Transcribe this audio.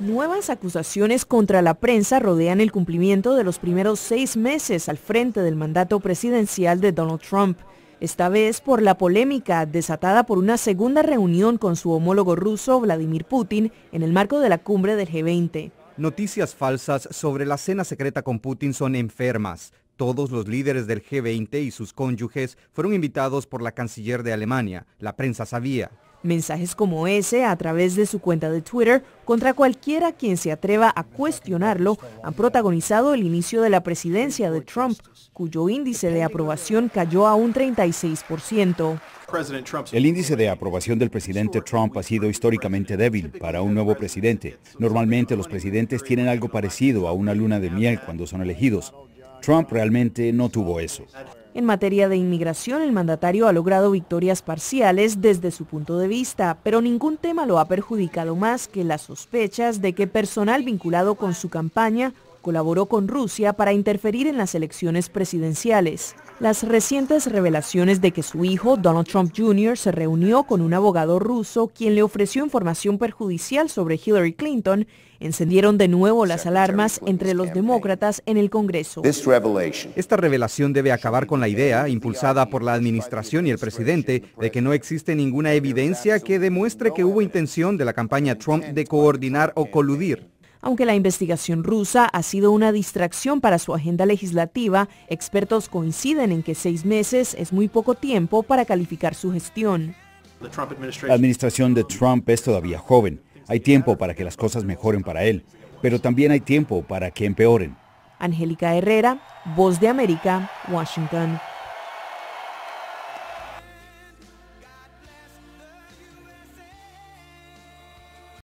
Nuevas acusaciones contra la prensa rodean el cumplimiento de los primeros seis meses al frente del mandato presidencial de Donald Trump, esta vez por la polémica desatada por una segunda reunión con su homólogo ruso Vladimir Putin en el marco de la cumbre del G20. Noticias falsas sobre la cena secreta con Putin son enfermas. Todos los líderes del G20 y sus cónyuges fueron invitados por la canciller de Alemania. La prensa sabía mensajes como ese a través de su cuenta de Twitter contra cualquiera quien se atreva a cuestionarlo han protagonizado el inicio de la presidencia de Trump, cuyo índice de aprobación cayó a un 36%. El índice de aprobación del presidente Trump ha sido históricamente débil para un nuevo presidente. Normalmente los presidentes tienen algo parecido a una luna de miel cuando son elegidos. Trump realmente no tuvo eso. En materia de inmigración, el mandatario ha logrado victorias parciales desde su punto de vista, pero ningún tema lo ha perjudicado más que las sospechas de que personal vinculado con su campaña colaboró con Rusia para interferir en las elecciones presidenciales. Las recientes revelaciones de que su hijo, Donald Trump Jr., se reunió con un abogado ruso quien le ofreció información perjudicial sobre Hillary Clinton, encendieron de nuevo las alarmas entre los demócratas en el Congreso. Esta revelación debe acabar con la idea, impulsada por la administración y el presidente, de que no existe ninguna evidencia que demuestre que hubo intención de la campaña Trump de coordinar o coludir. Aunque la investigación rusa ha sido una distracción para su agenda legislativa, expertos coinciden en que seis meses es muy poco tiempo para calificar su gestión. La administración de Trump es todavía joven. Hay tiempo para que las cosas mejoren para él, pero también hay tiempo para que empeoren. Angélica Herrera, Voz de América, Washington.